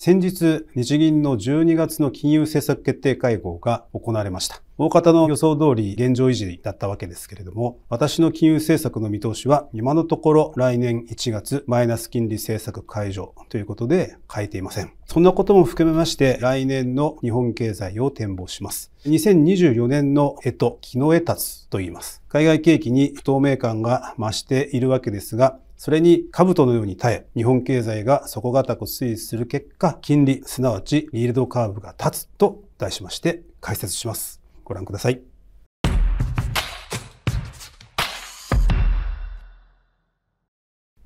先日、日銀の12月の金融政策決定会合が行われました。大方の予想通り現状維持だったわけですけれども、私の金融政策の見通しは今のところ来年1月マイナス金利政策解除ということで変えていません。そんなことも含めまして来年の日本経済を展望します。2024年の絵と木の絵立つと言います。海外景気に不透明感が増しているわけですが、それに兜のように耐え、日本経済が底堅く推移する結果、金利、すなわちイールドカーブが立つと題しまして解説します。ご覧ください。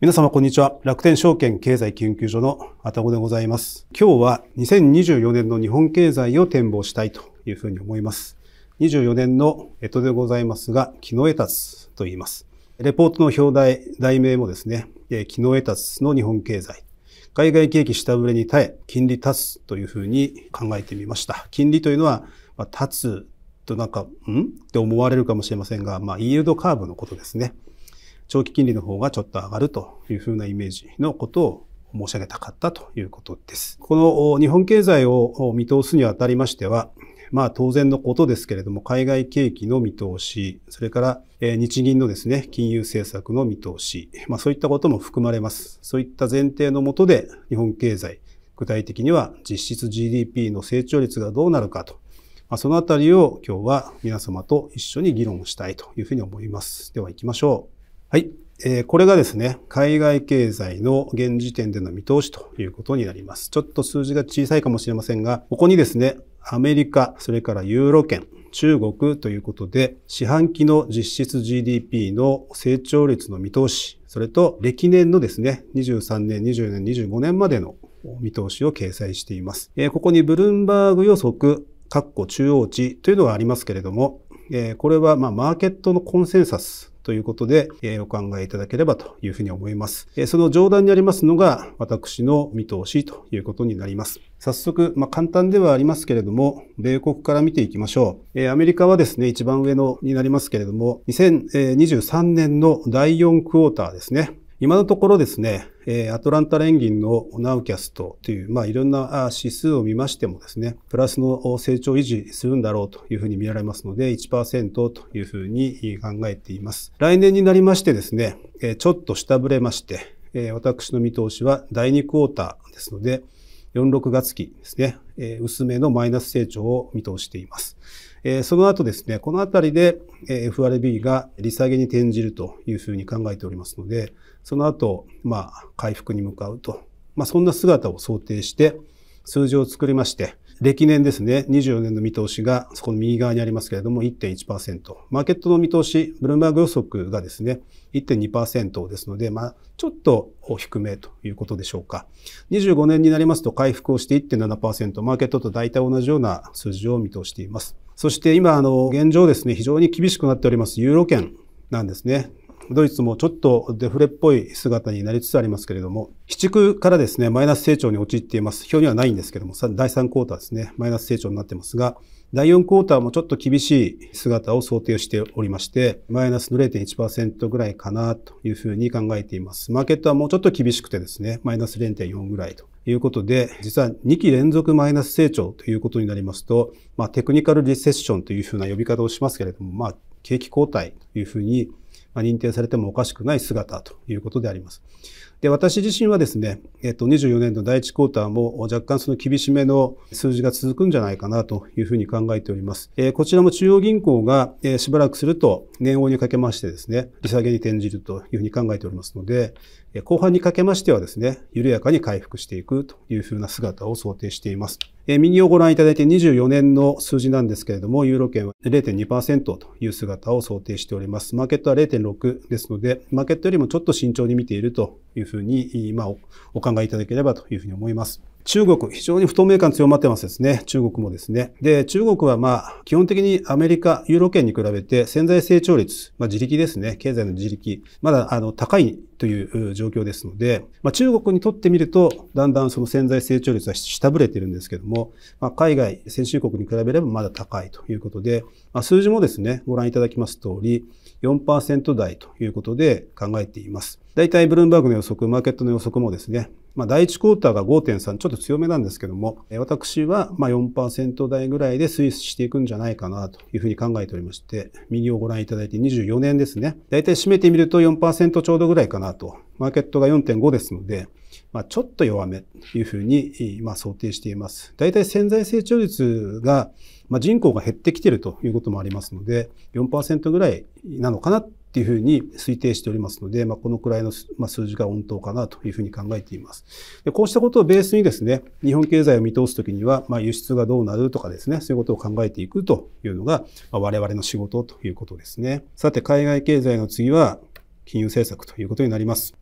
皆様こんにちは。楽天証券経済研究所のあたごでございます。今日は2024年の日本経済を展望したいというふうに思います。24年の干支でございますが、木の枝立つと言います。レポートの表題、題名もですね、機能得つの日本経済。海外景気下振れに耐え、金利立つというふうに考えてみました。金利というのは、まあ、立つとなんか、んって思われるかもしれませんが、まあ、イールドカーブのことですね。長期金利の方がちょっと上がるというふうなイメージのことを申し上げたかったということです。この日本経済を見通すにあたりましては、まあ当然のことですけれども、海外景気の見通し、それから日銀のですね、金融政策の見通し、まあそういったことも含まれます。そういった前提のもとで、日本経済、具体的には実質 GDP の成長率がどうなるかと、まあ、そのあたりを今日は皆様と一緒に議論したいというふうに思います。では行きましょう。はい。えこれがですね、海外経済の現時点での見通しということになります。ちょっと数字が小さいかもしれませんが、ここにですね、アメリカ、それからユーロ圏、中国ということで、四半期の実質 GDP の成長率の見通し、それと歴年のですね、23年、20年、25年までの見通しを掲載しています。えここにブルームバーグ予測、括弧中央値というのがありますけれども、えこれはまマーケットのコンセンサスということで、えお考えいただければというふうに思います。えその上段にありますのが私の見通しということになります。早速、まあ、簡単ではありますけれども、米国から見ていきましょう。えアメリカはですね、一番上のになりますけれども、2023年の第4クォーターですね。今のところですね、アトランタ連銀のナウキャストという、まあ、いろんな指数を見ましてもですね、プラスの成長維持するんだろうというふうに見られますので、1%というふうに考えています。来年になりましてですね、ちょっと下振れまして、私の見通しは第2クォーターですので、46月期ですね、薄めのマイナス成長を見通しています。その後ですね、このあたりで FRB が利下げに転じるというふうに考えておりますので、その後、まあ、回復に向かうと。まあ、そんな姿を想定して、数字を作りまして、歴年ですね、24年の見通しが、そこの右側にありますけれども、1.1%。マーケットの見通し、ブルームバーグ予測がですね、1.2%ですので、まあ、ちょっと低めということでしょうか。25年になりますと回復をして1.7%、マーケットと大体同じような数字を見通しています。そして今、あの、現状ですね、非常に厳しくなっております、ユーロ圏なんですね。ドイツもちょっとデフレっぽい姿になりつつありますけれども、基畜からですね、マイナス成長に陥っています。表にはないんですけども、第3クォーターですね、マイナス成長になってますが、第4クォーターもちょっと厳しい姿を想定しておりまして、マイナスの0.1%ぐらいかなというふうに考えています。マーケットはもうちょっと厳しくてですね、マイナス0.4ぐらいということで、実は2期連続マイナス成長ということになりますと、まあテクニカルリセッションというふうな呼び方をしますけれども、まあ景気後退というふうに認定されてもおかしくない姿ということであります。で、私自身はですね、えっと、24年の第1クォーターも若干その厳しめの数字が続くんじゃないかなというふうに考えております。えー、こちらも中央銀行が、えー、しばらくすると年応にかけましてですね、利下げに転じるというふうに考えておりますので、えー、後半にかけましてはですね、緩やかに回復していくというふうな姿を想定しています。えー、右をご覧いただいて24年の数字なんですけれども、ユーロ圏は0.2%という姿を想定しております。マーケットは0.6ですので、マーケットよりもちょっと慎重に見ているというふうに、まあ、お考えいただければというふうに思います。中国、非常に不透明感強まってますですね。中国もですね。で、中国はまあ、基本的にアメリカ、ユーロ圏に比べて潜在成長率、まあ自力ですね。経済の自力、まだあの、高いという状況ですので、まあ中国にとってみると、だんだんその潜在成長率は下振れてるんですけども、まあ海外、先進国に比べればまだ高いということで、まあ数字もですね、ご覧いただきます通り、4%台ということで考えています。大体ブルームバーグの予測、マーケットの予測もですね、まあ、第1クォーターが5.3、ちょっと強めなんですけども、私はま4%台ぐらいで推移していくんじゃないかなというふうに考えておりまして、右をご覧いただいて24年ですね。大体締めてみると4%ちょうどぐらいかなと。マーケットが4.5ですので、まあ、ちょっと弱めというふうに、ま想定しています。大体潜在成長率が、まあ、人口が減ってきているということもありますので、4%ぐらいなのかなっていうふうに推定しておりますので、まあ、このくらいの、ま数字が温当かなというふうに考えています。でこうしたことをベースにですね、日本経済を見通すときには、まあ、輸出がどうなるとかですね、そういうことを考えていくというのが、まあ、我々の仕事ということですね。さて、海外経済の次は金融政策ということになります。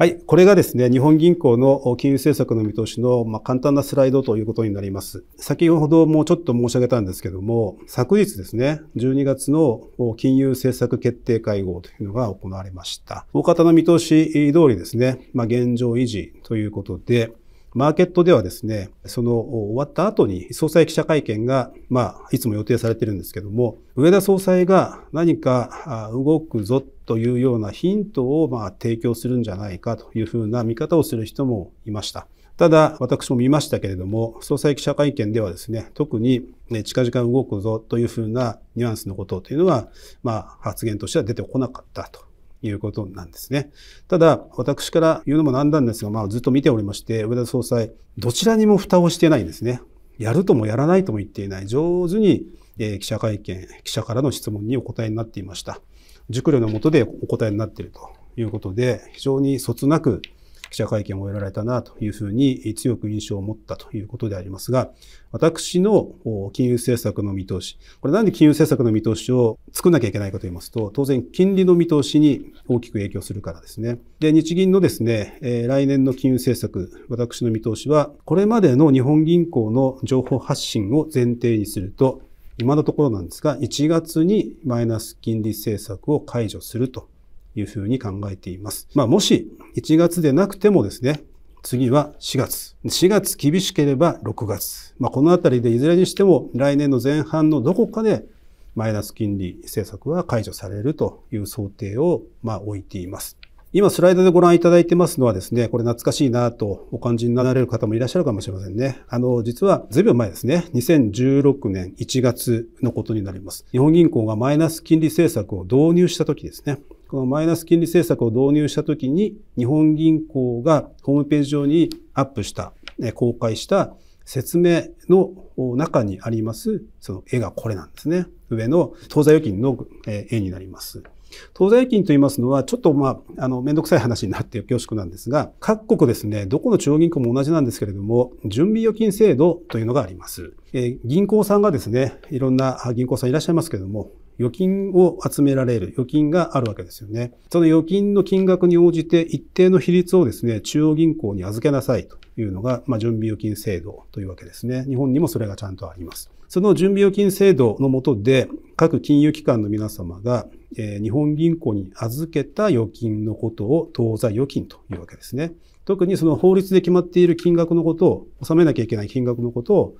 はい。これがですね、日本銀行の金融政策の見通しの、まあ、簡単なスライドということになります。先ほどもうちょっと申し上げたんですけども、昨日ですね、12月の金融政策決定会合というのが行われました。大方の見通し通りですね、まあ、現状維持ということで、マーケットではですね、その終わった後に総裁記者会見が、まあ、いつも予定されてるんですけども、上田総裁が何か動くぞというようなヒントを、まあ、提供するんじゃないかというふうな見方をする人もいました。ただ、私も見ましたけれども、総裁記者会見ではですね、特に、ね、近々動くぞというふうなニュアンスのことというのは、まあ、発言としては出てこなかったということなんですね。ただ、私から言うのもなんなんですが、まあずっと見ておりまして、上田総裁、どちらにも蓋をしてないんですね。やるともやらないとも言っていない。上手に、え記者会見、記者からの質問にお答えになっていました。熟慮のもとでお答えになっているということで、非常にそつなく記者会見を終えられたなというふうに強く印象を持ったということでありますが、私の金融政策の見通し、これなんで金融政策の見通しを作んなきゃいけないかと言いますと、当然金利の見通しに大きく影響するからですね。で、日銀のですね、来年の金融政策、私の見通しは、これまでの日本銀行の情報発信を前提にすると、今のところなんですが、1月にマイナス金利政策を解除するというふうに考えています。まあ、もし1月でなくてもですね、次は4月。4月厳しければ6月。まあ、このあたりでいずれにしても来年の前半のどこかでマイナス金利政策は解除されるという想定をまあ置いています。今スライドでご覧いただいてますのはですね、これ懐かしいなとお感じになられる方もいらっしゃるかもしれませんね。あの、実は随分前ですね、2016年1月のことになります。日本銀行がマイナス金利政策を導入した時ですね。このマイナス金利政策を導入したときに、日本銀行がホームページ上にアップした、公開した説明の中にあります、その絵がこれなんですね。上の当座預金の絵になります。当座預金と言いますのは、ちょっとまあ、あの、めんどくさい話になって恐縮なんですが、各国ですね、どこの中央銀行も同じなんですけれども、準備預金制度というのがあります。えー、銀行さんがですね、いろんな銀行さんいらっしゃいますけれども、預金を集められる預金があるわけですよね。その預金の金額に応じて一定の比率をですね、中央銀行に預けなさいというのが、まあ、準備預金制度というわけですね。日本にもそれがちゃんとあります。その準備預金制度のもとで、各金融機関の皆様が、えー、日本銀行に預けた預金のことを当座預金というわけですね。特にその法律で決まっている金額のことを、納めなきゃいけない金額のことを、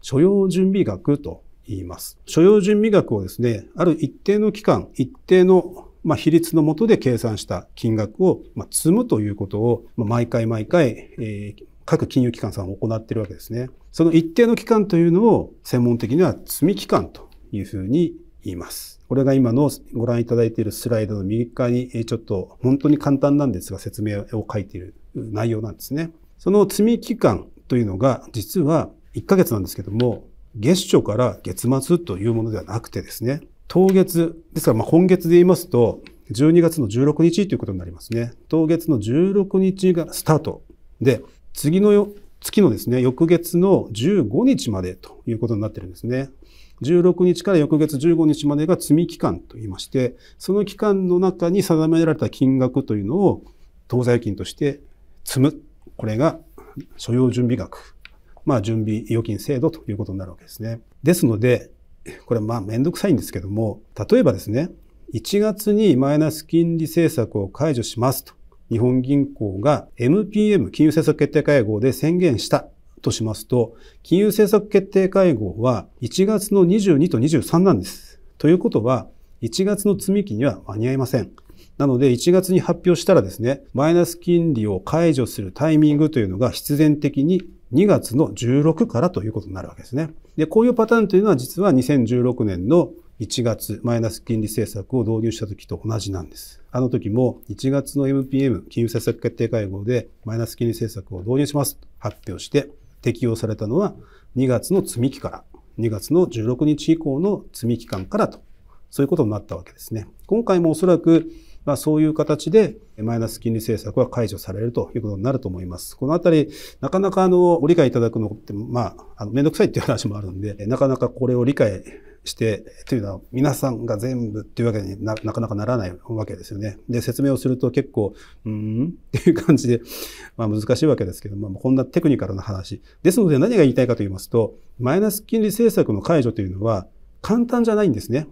所要準備額と言います。所要準備額をですね、ある一定の期間、一定のまあ、比率のもとで計算した金額を、まあ、積むということを、まあ、毎回毎回、えー、各金融機関さんは行っているわけですね。その一定の期間というのを専門的には積み期間というふうに言います。これが今のご覧いただいているスライドの右側に、えちょっと本当に簡単なんですが説明を書いている内容なんですね。その積み期間というのが実は1ヶ月なんですけども、月初から月末というものではなくてですね、当月、ですからま今月で言いますと、12月の16日ということになりますね。当月の16日がスタートで、次の月のですね、翌月の15日までということになってるんですね。16日から翌月15日までが積み期間と言いまして、その期間の中に定められた金額というのを当座預金として積む。これが所要準備額まあ、準備預金制度ということになるわけですね。ですので、これまあめんどくさいんですけども、例えばですね、1月にマイナス金利政策を解除しますと、日本銀行が MPM 金融政策決定会合で宣言したとしますと、金融政策決定会合は1月の22と23なんです。ということは、1月の積み木には間に合いません。なので、1月に発表したらですね、マイナス金利を解除するタイミングというのが必然的に2月の16からということになるわけですね。で、こういうパターンというのは実は2016年の1月、マイナス金利政策を導入した時と同じなんです。あの時も1月の MPM、金融政策決定会合でマイナス金利政策を導入しますと発表して適用されたのは2月の積み期から、2月の16日以降の積み期間からと、そういうことになったわけですね。今回もおそらくまあ、そういう形でマイナス金利政策は解除されるということになると思います。このあたり、なかなかあの、ご理解いただくのって、まあ、あの、めんどくさいっていう話もあるんで、なかなかこれを理解してというのは皆さんが全部っていうわけになかなかならないわけですよね。で説明をすると結構「うん」っていう感じで、まあ、難しいわけですけど、まあ、こんなテクニカルな話ですので何が言いたいかと言いますとマイナス金利政策の解除というのは簡単じゃないんですね。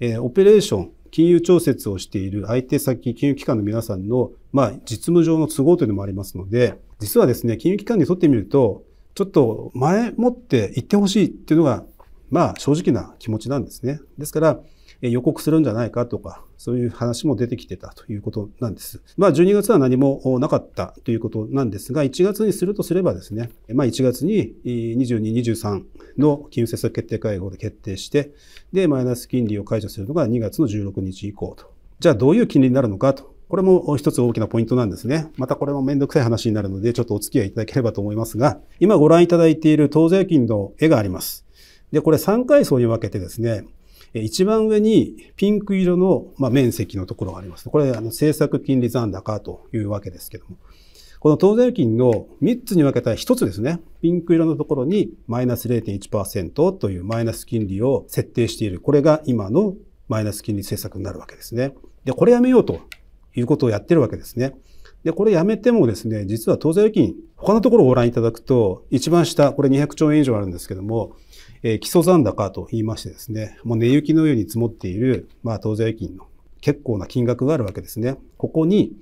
えー、オペレーション金融調節をしている相手先、金融機関の皆さんの、まあ、実務上の都合というのもありますので、実はですね、金融機関にとってみると、ちょっと前もって言ってほしいっていうのが、まあ、正直な気持ちなんですね。ですから、予告するんじゃないかとか、そういう話も出てきてたということなんです。まあ、12月は何もなかったということなんですが、1月にするとすればですね、まあ、1月に22、23の金融政策決定会合で決定して、で、マイナス金利を解除するのが2月の16日以降と。じゃあ、どういう金利になるのかとこれも一つ大きなポイントなんですね。またこれもめんどくさい話になるので、ちょっとお付き合いいただければと思いますが、今ご覧いただいている当税金の絵があります。で、これ3階層に分けてですね、一番上にピンク色の、ま面積のところがあります。これ、あの政策金利残高というわけですけども。この当預金の3つに分けた1つですね。ピンク色のところにマイナス0.1%というマイナス金利を設定している。これが今のマイナス金利政策になるわけですね。で、これやめようということをやってるわけですね。で、これやめてもですね、実は当座預金、他のところをご覧いただくと、一番下、これ200兆円以上あるんですけども、え基礎残高と言いましてですね、もう値行きのように積もっている、まあ、当座預金の結構な金額があるわけですね。ここに、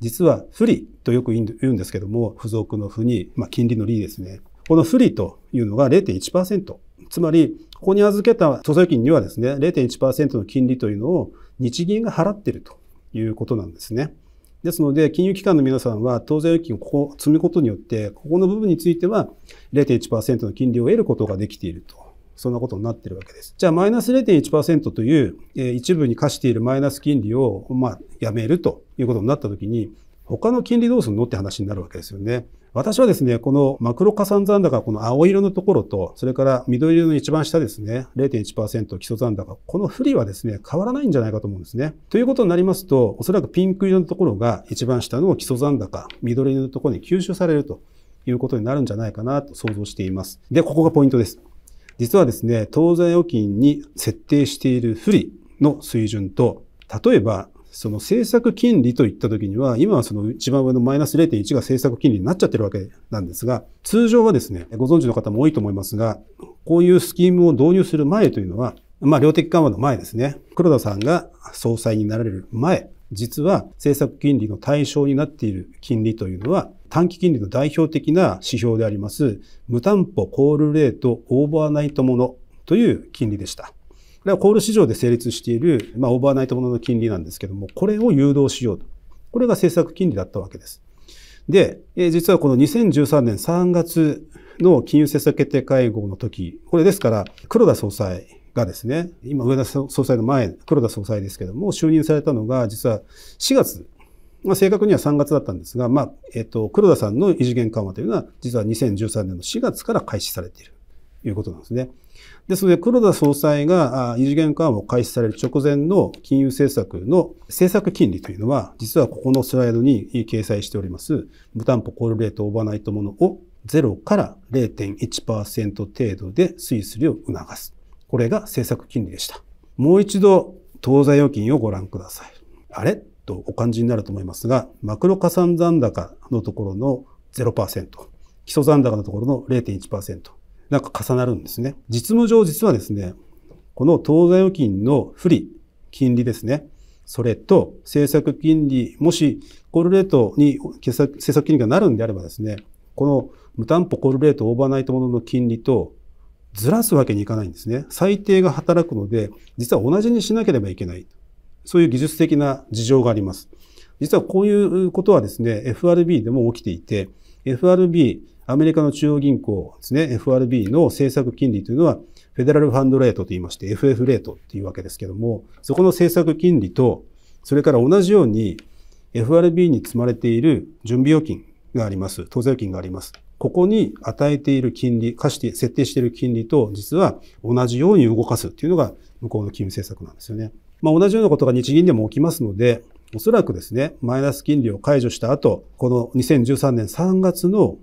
実は不利とよく言うんですけども、付属の負に、まあ、金利の利ですね。この不利というのが0.1%。つまり、ここに預けた当座預金にはですね、0.1%の金利というのを日銀が払っているということなんですね。ですので、金融機関の皆さんは、当座預金をここ積むことによって、ここの部分については0.1%の金利を得ることができていると。そんなことになっているわけです。じゃあ、マイナス0.1%という、え一部に課しているマイナス金利を、まあ、やめるということになったときに、他の金利どうするのって話になるわけですよね。私はですね、このマクロ加算残高、この青色のところと、それから緑色の一番下ですね、0.1%基礎残高、この不利はですね、変わらないんじゃないかと思うんですね。ということになりますと、おそらくピンク色のところが一番下の基礎残高、緑色のところに吸収されるということになるんじゃないかなと想像しています。で、ここがポイントです。実はですね、当座預金に設定している不利の水準と、例えばその政策金利といったときには、今はその一番上のマイナス0.1が政策金利になっちゃってるわけなんですが、通常はですね、ご存知の方も多いと思いますが、こういうスキームを導入する前というのは、まあ、量的緩和の前ですね。黒田さんが総裁になられる前、実は政策金利の対象になっている金利というのは、短期金利の代表的な指標であります、無担保コールレートオーバーナイトものという金利でした。れはコール市場で成立している、まあ、オーバーナイトものの金利なんですけども、これを誘導しようと。これが政策金利だったわけです。で、え実はこの2013年3月の金融政策決定会合の時、これですから、黒田総裁がですね、今上田総裁の前、黒田総裁ですけども、就任されたのが実は4月、まあ、正確には3月だったんですが、まあ、えっと、黒田さんの異次元緩和というのは、実は2013年の4月から開始されている。いうことなんですね。ですので、黒田総裁が異次元緩和を開始される直前の金融政策の政策金利というのは、実はここのスライドに掲載しております、無担保コールレートオーバーナイトものを0から0.1%程度で推移するよう促す。これが政策金利でした。もう一度、当座預金をご覧ください。あれとお感じになると思いますが、マクロ加算残高のところの0%、基礎残高のところの0.1%、なんか重なるんですね。実務上実はですね、この当座預金の不利、金利ですね。それと、政策金利、もしコールレートに政策金利がなるんであればですね、この無担保コールレートオーバーナイトものの金利とずらすわけにいかないんですね。最低が働くので、実は同じにしなければいけない。そういう技術的な事情があります。実はこういうことはですね、FRB でも起きていて、FRB、アメリカの中央銀行ですね、FRB の政策金利というのは、フェデラルファンドレートと言いまして、FF レートというわけですけども、そこの政策金利と、それから同じように、FRB に積まれている準備預金があります。当座預金があります。ここに与えている金利、貸して、設定している金利と、実は同じように動かすっていうのが、向こうの金融政策なんですよね。まあ、同じようなことが日銀でも起きますので、おそらくですね、マイナス金利を解除した後、この2013年3月の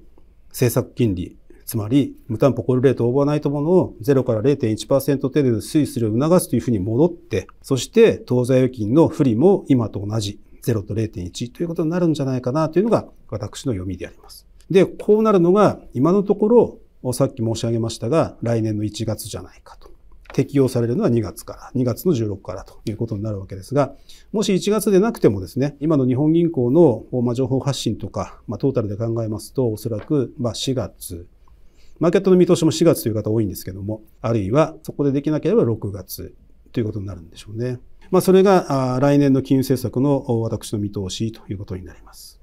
政策金利、つまり無担保コールレートオーバーナイトものを0から0.1%程度で推移するを促すというふうに戻って、そして当座預金の不利も今と同じ0と0.1ということになるんじゃないかなというのが私の読みであります。で、こうなるのが今のところさっき申し上げましたが来年の1月じゃないかと。適用されるのは2月から、2月の16からということになるわけですが、もし1月でなくてもですね、今の日本銀行の、ま情報発信とか、まトータルで考えますと、おそらく、ま4月、マーケットの見通しも4月という方多いんですけども、あるいはそこでできなければ6月ということになるんでしょうね。まあ、それが来年の金融政策の私の見通しということになります。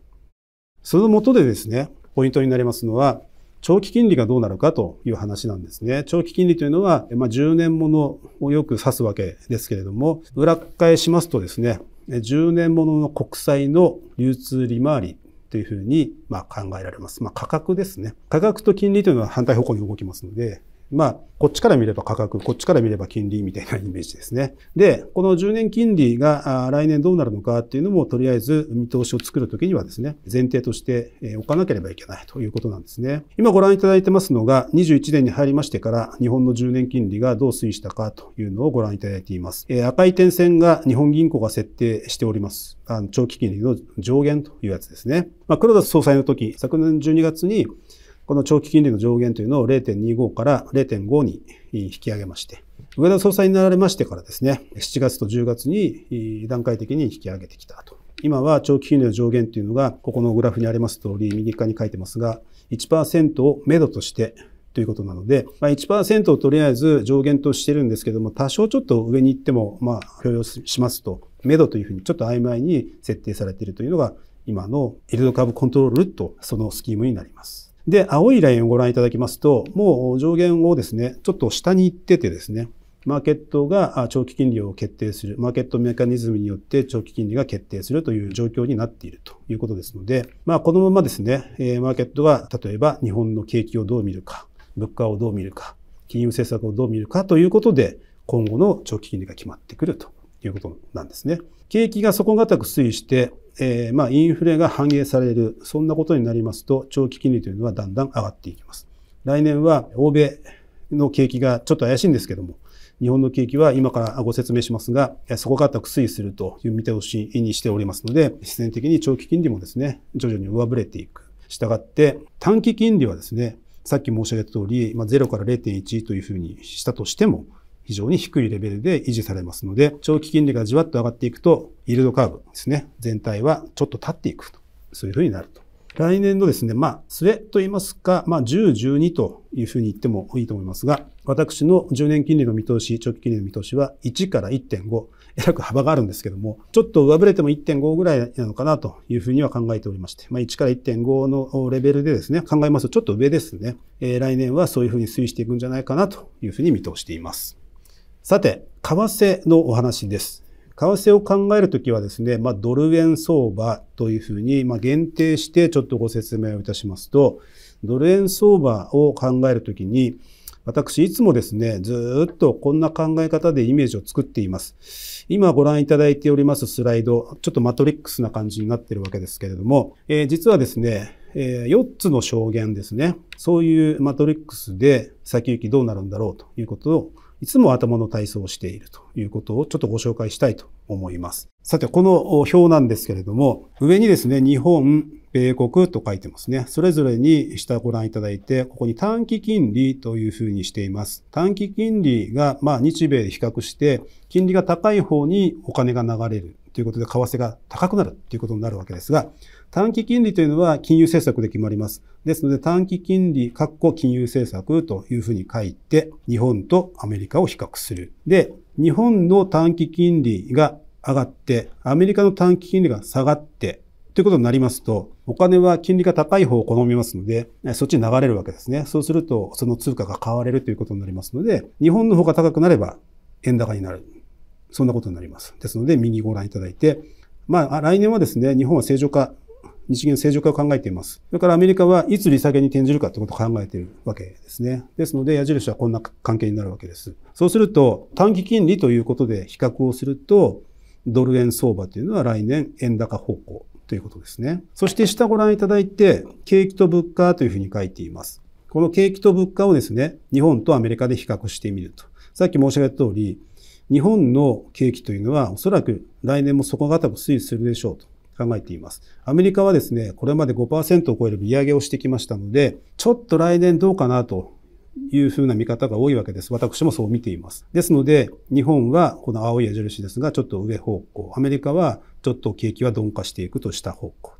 そのもとでですね、ポイントになりますのは、長期金利がどうなるかという話なんですね。長期金利というのは、まあ、10年ものをよく指すわけですけれども、裏返しますとですね、10年ものの国債の流通利回りというふうにま考えられます。まあ、価格ですね。価格と金利というのは反対方向に動きますので、まあ、こっちから見れば価格、こっちから見れば金利みたいなイメージですね。で、この10年金利が来年どうなるのかっていうのも、とりあえず見通しを作るときにはですね、前提として置かなければいけないということなんですね。今ご覧いただいてますのが、21年に入りましてから、日本の10年金利がどう推移したかというのをご覧いただいています。赤い点線が日本銀行が設定しております。長期金利の上限というやつですね。まあ、黒田総裁の時、昨年12月に、この長期金利の上限というのを0.25から0.5に引き上げまして、上田総裁になられましてからですね、7月と10月に段階的に引き上げてきたと。今は長期金利の上限というのが、ここのグラフにあります通り、右側に書いてますが、1%を目処としてということなので、1%をとりあえず上限としてるんですけども、多少ちょっと上に行っても、まあ、許容しますと、目処というふうにちょっと曖昧に設定されているというのが、今のエルドカーブコントロールとそのスキームになります。で、青いラインをご覧いただきますと、もう上限をですね、ちょっと下に行っててですね、マーケットが長期金利を決定する、マーケットメカニズムによって長期金利が決定するという状況になっているということですので、まあ、このままですね、マーケットは例えば日本の景気をどう見るか、物価をどう見るか、金融政策をどう見るかということで、今後の長期金利が決まってくるということなんですね。景気が底堅く推移して、えー、まあインフレが反映される、そんなことになりますと、長期金利というのはだんだん上がっていきます。来年は欧米の景気がちょっと怪しいんですけども、日本の景気は今からご説明しますが、底堅く推移するという見通しにしておりますので、必然的に長期金利もですね、徐々に上振れていく。したがって、短期金利はですね、さっき申し上げた通り、まあ、0から0.1というふうにしたとしても、非常に低いレベルで維持されますので、長期金利がじわっと上がっていくと、イールドカーブですね、全体はちょっと立っていくと、そういうふうになると。来年のですね、まあ、末と言いますか、まあ、10、12というふうに言ってもいいと思いますが、私の10年金利の見通し、長期金利の見通しは1から1.5、えらく幅があるんですけども、ちょっと上振れても1.5ぐらいなのかなというふうには考えておりまして、まあ、1から1.5のレベルでですね、考えますとちょっと上ですね、えー、来年はそういうふうに推移していくんじゃないかなというふうに見通しています。さて、為替のお話です。為替を考えるときはですね、まあ、ドル円相場というふうに、まあ、限定してちょっとご説明をいたしますと、ドル円相場を考えるときに、私いつもですね、ずっとこんな考え方でイメージを作っています。今ご覧いただいておりますスライド、ちょっとマトリックスな感じになってるわけですけれども、えー、実はですね、えー、4つの証言ですね。そういうマトリックスで先行きどうなるんだろうということをいつも頭の体操をしているということをちょっとご紹介したいと思います。さて、この表なんですけれども、上にですね、日本、米国と書いてますね。それぞれに下ご覧いただいて、ここに短期金利というふうにしています。短期金利が、まあ、日米で比較して、金利が高い方にお金が流れる。ということで、為替が高くなるということになるわけですが、短期金利というのは金融政策で決まります。ですので、短期金利、括弧金融政策というふうに書いて、日本とアメリカを比較する。で、日本の短期金利が上がって、アメリカの短期金利が下がって、ということになりますと、お金は金利が高い方を好みますので、そっちに流れるわけですね。そうすると、その通貨が買われるということになりますので、日本の方が高くなれば、円高になる。そんなことになります。ですので、右ご覧いただいて、まあ、来年はですね、日本は正常化、日銀正常化を考えています。それからアメリカはいつ利下げに転じるかということを考えているわけですね。ですので、矢印はこんな関係になるわけです。そうすると、短期金利ということで比較をすると、ドル円相場というのは来年円高方向ということですね。そして下ご覧いただいて、景気と物価というふうに書いています。この景気と物価をですね、日本とアメリカで比較してみると。さっき申し上げた通り、日本の景気というのはおそらく来年も底堅く推移するでしょうと考えています。アメリカはですね、これまで5%を超える利上げをしてきましたので、ちょっと来年どうかなというふうな見方が多いわけです。私もそう見ています。ですので、日本はこの青い矢印ですが、ちょっと上方向。アメリカはちょっと景気は鈍化していくとした方向。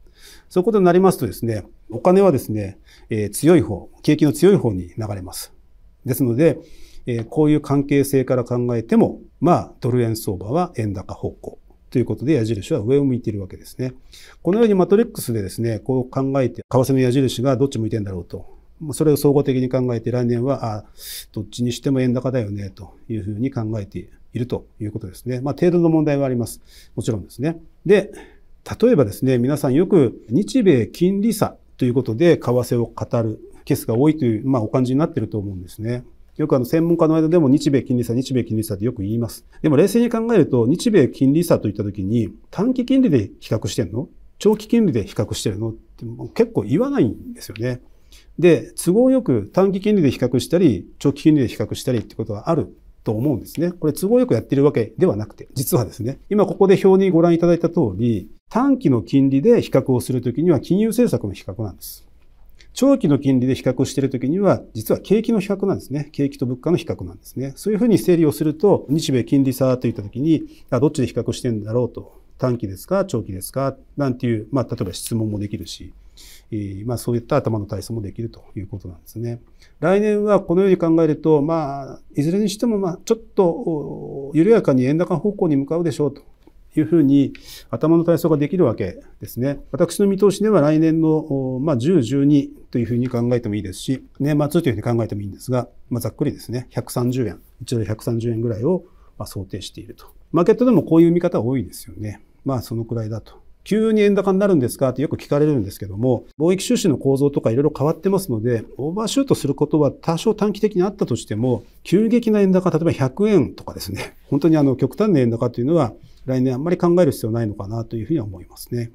そういうことになりますとですね、お金はですね、えー、強い方、景気の強い方に流れます。ですので、えこういう関係性から考えても、まあ、ドル円相場は円高方向ということで、矢印は上を向いているわけですね。このようにマトリックスでですね、こう考えて、為替の矢印がどっち向いてんだろうと。それを総合的に考えて、来年は、あどっちにしても円高だよね、というふうに考えているということですね。まあ、程度の問題はあります。もちろんですね。で、例えばですね、皆さんよく日米金利差ということで為替を語るケースが多いという、まあ、お感じになっていると思うんですね。よくあの専門家の間でも日米金利差、日米金利差ってよく言います。でも冷静に考えると、日米金利差といったときに、短期金利で比較してんの長期金利で比較してるのって結構言わないんですよね。で、都合よく短期金利で比較したり、長期金利で比較したりってことはあると思うんですね。これ都合よくやってるわけではなくて、実はですね、今ここで表にご覧いただいた通り、短期の金利で比較をするときには金融政策の比較なんです。長期の金利で比較しているときには、実は景気の比較なんですね。景気と物価の比較なんですね。そういうふうに整理をすると、日米金利差といったときに、どっちで比較してんだろうと。短期ですか長期ですかなんていう、まあ、例えば質問もできるし、えまあ、そういった頭の体操もできるということなんですね。来年はこのように考えると、まあ、いずれにしても、まあ、ちょっと緩やかに円高方向に向かうでしょうというふうに頭の体操ができるわけですね。私の見通しでは来年の、まあ、10、12というふうに考えてもいいですし、年末というふうに考えてもいいんですが、まあ、ざっくりですね、130円、1ドル130円ぐらいを想定していると。マーケットでもこういう見方多いですよね。まあそのくらいだと。急に円高になるんですかってよく聞かれるんですけども、貿易収支の構造とかいろいろ変わってますので、オーバーシュートすることは多少短期的にあったとしても、急激な円高、例えば100円とかですね、本当にあの極端な円高というのは、来年あんまり考える必要ないのかなというふうには思いますね。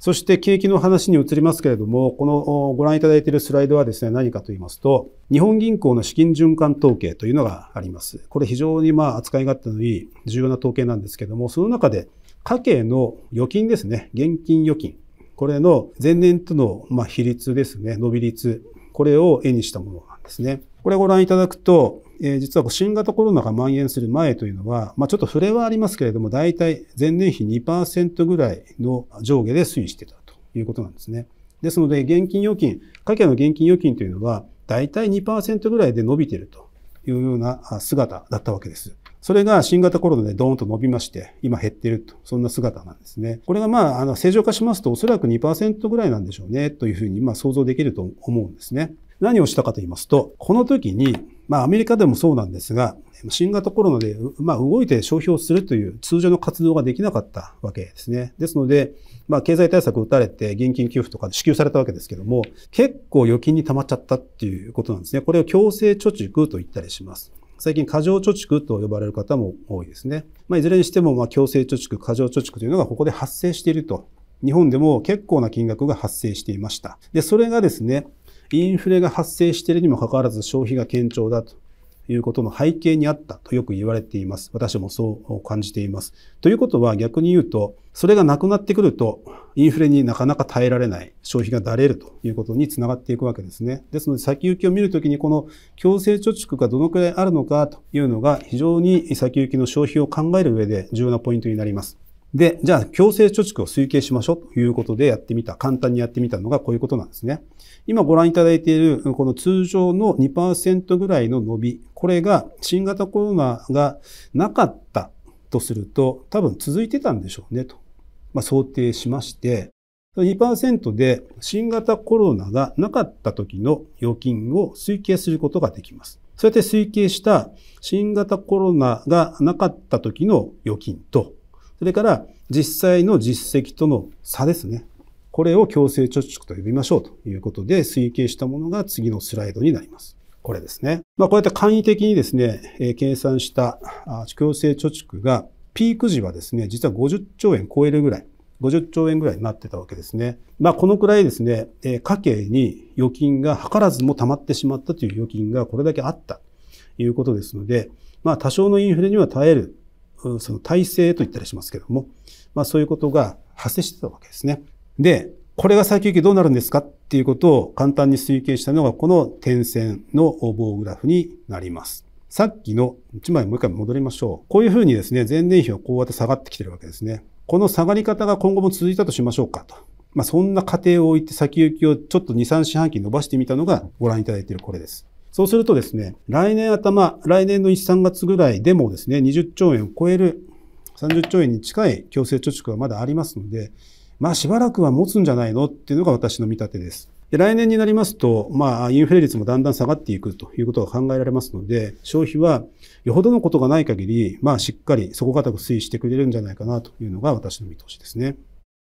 そして景気の話に移りますけれども、このご覧いただいているスライドはですね、何かと言いますと、日本銀行の資金循環統計というのがあります。これ非常にまあ扱い勝手のいい重要な統計なんですけども、その中で家計の預金ですね、現金預金。これの前年とのま比率ですね、伸び率。これを絵にしたものなんですね。これご覧いただくと、え実は新型コロナが蔓延する前というのは、まあ、ちょっと触れはありますけれども、大体前年比2%ぐらいの上下で推移してたということなんですね。ですので、現金預金、家計の現金預金というのは、大体2%ぐらいで伸びているというような姿だったわけです。それが新型コロナでドーンと伸びまして、今減っていると、そんな姿なんですね。これがまあ、あの正常化しますと、おそらく2%ぐらいなんでしょうね、というふうにまあ想像できると思うんですね。何をしたかと言いますと、この時に、まあ、アメリカでもそうなんですが、新型コロナで、まあ、動いて消費をするという通常の活動ができなかったわけですね。ですので、まあ、経済対策を打たれて現金給付とか支給されたわけですけども、結構預金に溜まっちゃったっていうことなんですね。これを強制貯蓄と言ったりします。最近過剰貯蓄と呼ばれる方も多いですね。まあ、いずれにしても、まあ、強制貯蓄、過剰貯蓄というのがここで発生していると日本でも結構な金額が発生していました。で、それがですね、インフレが発生しているにもかかわらず消費が堅調だということの背景にあったとよく言われています。私もそう感じています。ということは逆に言うと、それがなくなってくると、インフレになかなか耐えられない、消費がだれるということにつながっていくわけですね。ですので、先行きを見るときに、この強制貯蓄がどのくらいあるのかというのが、非常に先行きの消費を考える上で重要なポイントになります。で、じゃあ強制貯蓄を推計しましょうということでやってみた、簡単にやってみたのがこういうことなんですね。今ご覧いただいているこの通常の2%ぐらいの伸び、これが新型コロナがなかったとすると多分続いてたんでしょうねと、まあ、想定しまして、2%で新型コロナがなかった時の預金を推計することができます。そうやって推計した新型コロナがなかった時の預金とそれから実際の実績との差ですね。これを強制貯蓄と呼びましょうということで推計したものが次のスライドになります。これですね。まあ、こうやって簡易的にですね、計算した強制貯蓄がピーク時はですね、実は50兆円超えるぐらい、50兆円ぐらいになってたわけですね。まあ、このくらいですね、家計に預金が図らずも溜まってしまったという預金がこれだけあったということですので、まあ、多少のインフレには耐えるその体制と言ったりしますけども、まあそういうことが発生してたわけですね。で、これが先行きどうなるんですかっていうことを簡単に推計したのがこの点線の棒グラフになります。さっきの1枚もう一回戻りましょう。こういうふうにですね、前年比はこうやって下がってきてるわけですね。この下がり方が今後も続いたとしましょうかと。まあ、そんな過程を置いて先行きをちょっと2、3四半期伸ばしてみたのがご覧いただいているこれです。そうするとですね、来年頭、来年の1、3月ぐらいでもですね、20兆円を超える、30兆円に近い強制貯蓄がまだありますので、まあしばらくは持つんじゃないのっていうのが私の見立てです。で来年になりますと、まあ、インフレ率もだんだん下がっていくということが考えられますので、消費はよほどのことがない限り、まあ、しっかり底堅く推移してくれるんじゃないかなというのが私の見通しですね。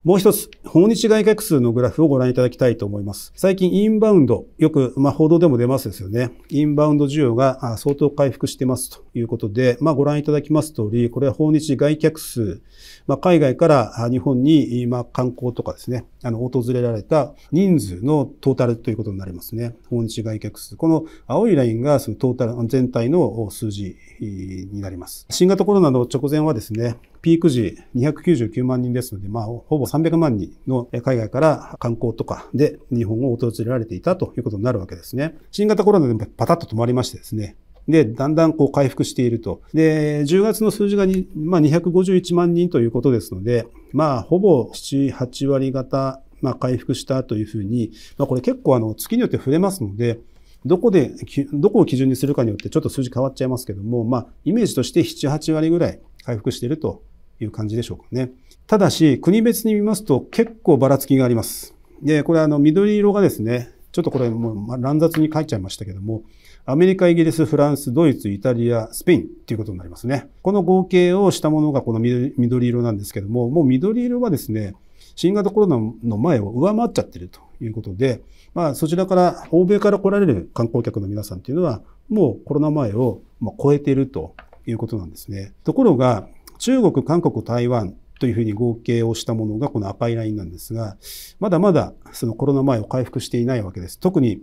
もう一つ、訪日外客数のグラフをご覧いただきたいと思います。最近インバウンド、よく、まあ、報道でも出ますですよね。インバウンド需要が相当回復してますということで、まあ、ご覧いただきます通り、これは訪日外客数、まあ、海外から日本に、まあ、観光とかですね、あの、訪れられた人数のトータルということになりますね。訪日外客数。この青いラインがそのトータル、全体の数字になります。新型コロナの直前はですね、ピーク時299万人ですので、まあ、ほぼ300万人の海外から観光とかで日本を訪れられていたということになるわけですね。新型コロナでパタッと止まりましてですね、で、だんだんこう回復していると。で、10月の数字がまあ、251万人ということですので、まあ、ほぼ7、8割方、まあ、回復したというふうに、まあ、これ結構あの、月によって触れますので、どこで、どこを基準にするかによってちょっと数字変わっちゃいますけども、まあ、イメージとして7、8割ぐらい回復しているという感じでしょうかね。ただし、国別に見ますと結構ばらつきがあります。で、これあの緑色がですね、ちょっとこれもう乱雑に書いちゃいましたけども、アメリカ、イギリス、フランス、ドイツ、イタリア、スペインということになりますね。この合計をしたものがこの緑色なんですけども、もう緑色はですね、新型コロナの前を上回っちゃってるということで、まあそちらから、欧米から来られる観光客の皆さんっていうのは、もうコロナ前を超えているということなんですね。ところが、中国、韓国、台湾というふうに合計をしたものがこの赤いラインなんですが、まだまだそのコロナ前を回復していないわけです。特に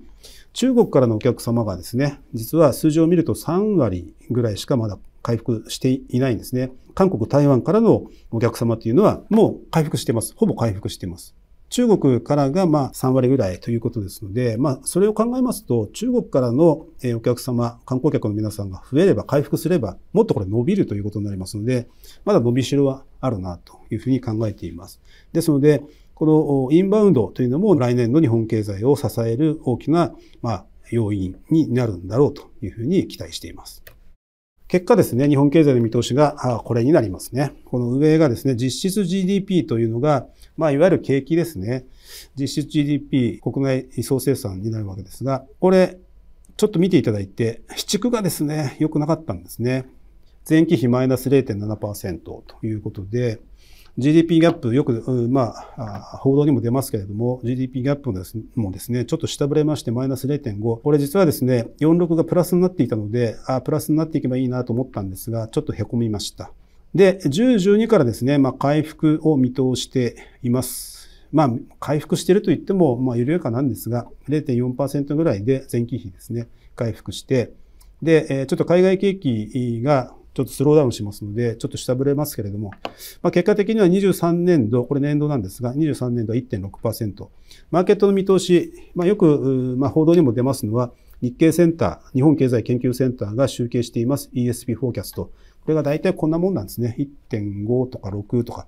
中国からのお客様がですね、実は数字を見ると3割ぐらいしかまだ回復していないんですね。韓国、台湾からのお客様というのはもう回復してます。ほぼ回復してます。中国からがまあ3割ぐらいということですので、まあ、それを考えますと、中国からのお客様、観光客の皆さんが増えれば、回復すれば、もっとこれ伸びるということになりますので、まだ伸びしろはあるなというふうに考えています。ですので、このインバウンドというのも来年の日本経済を支える大きな、まあ、要因になるんだろうというふうに期待しています。結果ですね、日本経済の見通しがこれになりますね。この上がですね、実質 GDP というのがまあ、いわゆる景気ですね。実質 GDP、国内総生産になるわけですが、これ、ちょっと見ていただいて、市畜がですね、良くなかったんですね。前期比マイナス0.7%ということで、GDP ギャップ、よく、うん、まあ、報道にも出ますけれども、GDP ギャップもですもですね、ちょっと下振れましてマイナス0.5。これ実はですね、46がプラスになっていたので、あ、プラスになっていけばいいなと思ったんですが、ちょっと凹みました。で、10、12からですね、まあ、回復を見通しています。まあ、回復してると言っても、まあ、緩やかなんですが、0.4%ぐらいで前期比ですね、回復して、で、ちょっと海外景気がちょっとスローダウンしますので、ちょっと下振れますけれども、まあ、結果的には23年度、これ年度なんですが、23年度は1.6%。マーケットの見通し、まあ、よく、まあ、報道にも出ますのは、日経センター、日本経済研究センターが集計しています ESP フォーキャスト。これが大体こんなもんなんですね。1.5とか6とか。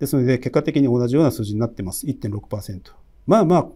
ですので、結果的に同じような数字になってます。1.6%。まあまあ、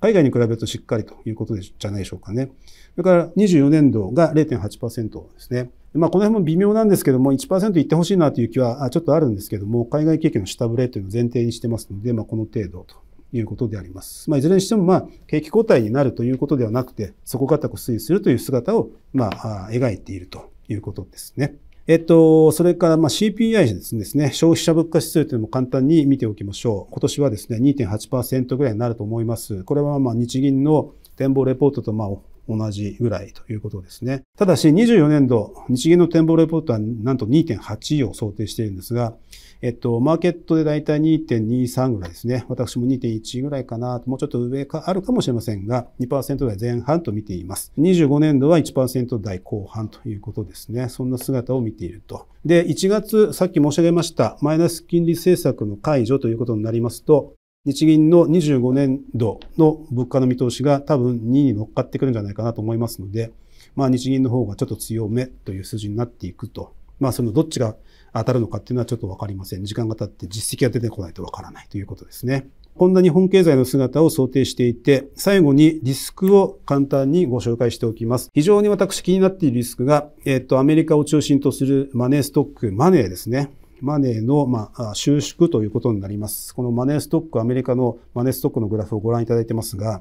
海外に比べるとしっかりということじゃないでしょうかね。それから24年度が0.8%ですね。まあ、この辺も微妙なんですけども、1%いってほしいなという気はちょっとあるんですけども、海外景気の下振れというのを前提にしてますので、まあ、この程度ということであります。まあ、いずれにしても、まあ、景気後退になるということではなくて、底堅く推移するという姿を、まあ、描いているということですね。えっと、それからま CPI ですね、消費者物価指数というのも簡単に見ておきましょう。今年はですね、2.8%ぐらいになると思います。これはま日銀の展望レポートとま同じぐらいということですね。ただし24年度、日銀の展望レポートはなんと2.8を想定しているんですが、えっと、マーケットでだいたい2.23ぐらいですね。私も2.1ぐらいかな、もうちょっと上かあるかもしれませんが、2%台前半と見ています。25年度は1%台後半ということですね。そんな姿を見ていると。で、1月、さっき申し上げました、マイナス金利政策の解除ということになりますと、日銀の25年度の物価の見通しが多分2に乗っかってくるんじゃないかなと思いますので、まあ、日銀の方がちょっと強めという数字になっていくと、まあ、そのどっちが当たるのかっていうのはちょっとわかりません。時間が経って実績が出てこないとわからないということですね。こんな日本経済の姿を想定していて、最後にリスクを簡単にご紹介しておきます。非常に私気になっているリスクが、えっと、アメリカを中心とするマネーストック、マネーですね。マネーの、まあ、収縮ということになります。このマネーストック、アメリカのマネーストックのグラフをご覧いただいてますが、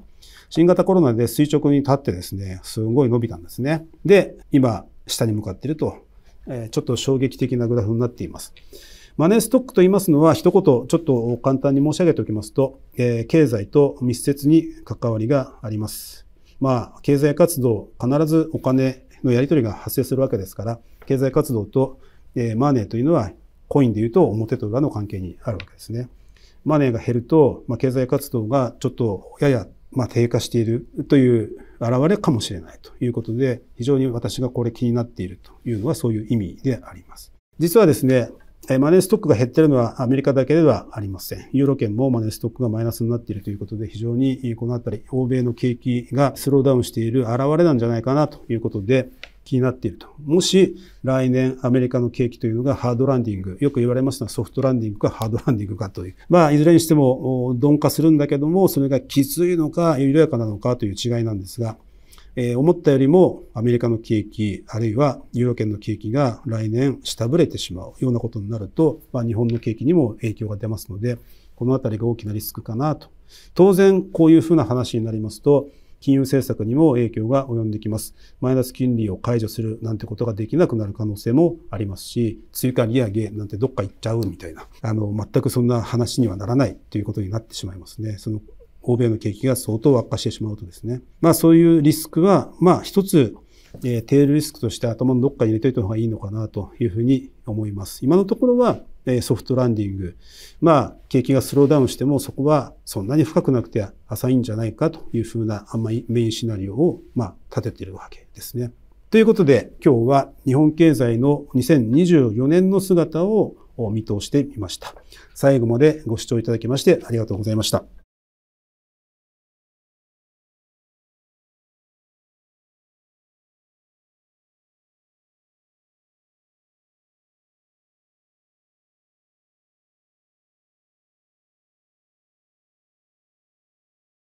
新型コロナで垂直に立ってですね、すごい伸びたんですね。で、今、下に向かっていると、えちょっと衝撃的なグラフになっています。マネーストックと言いますのは、一言、ちょっと簡単に申し上げておきますと、え経済と密接に関わりがあります。まあ、経済活動、必ずお金のやり取りが発生するわけですから、経済活動と、えマネーというのはコインで言うと表と裏の関係にあるわけですね。マネーが減ると、まあ、経済活動がちょっとややまあ低下しているという表れかもしれないということで、非常に私がこれ気になっているというのはそういう意味であります。実はですね、マネーストックが減っているのはアメリカだけではありません。ユーロ圏もマネーストックがマイナスになっているということで、非常にこのあたり、欧米の景気がスローダウンしている表れなんじゃないかなということで、気になっていると。もし来年アメリカの景気というのがハードランディング、よく言われますのはソフトランディングかハードランディングかという。まあ、いずれにしても鈍化するんだけども、それがきついのか緩やかなのかという違いなんですが、えー、思ったよりもアメリカの景気、あるいはユーロ圏の景気が来年下振れてしまうようなことになると、まあ、日本の景気にも影響が出ますので、このあたりが大きなリスクかなと。当然、こういうふうな話になりますと、金融政策にも影響が及んできます。マイナス金利を解除するなんてことができなくなる可能性もありますし、追加利上げなんてどっか行っちゃうみたいな、あの、全くそんな話にはならないということになってしまいますね。その欧米の景気が相当悪化してしまうとですね。まあそういうリスクは、まあ一つ、えー、テールリスクとして頭のどっかに入れておいた方がいいのかなというふうに思います。今のところは、ソフトランディング。まあ、景気がスローダウンしても、そこはそんなに深くなくて浅いんじゃないかというふうな、あんまりメインシナリオを、ま立てているわけですね。ということで、今日は日本経済の2024年の姿を見通してみました。最後までご視聴いただきましてありがとうございました。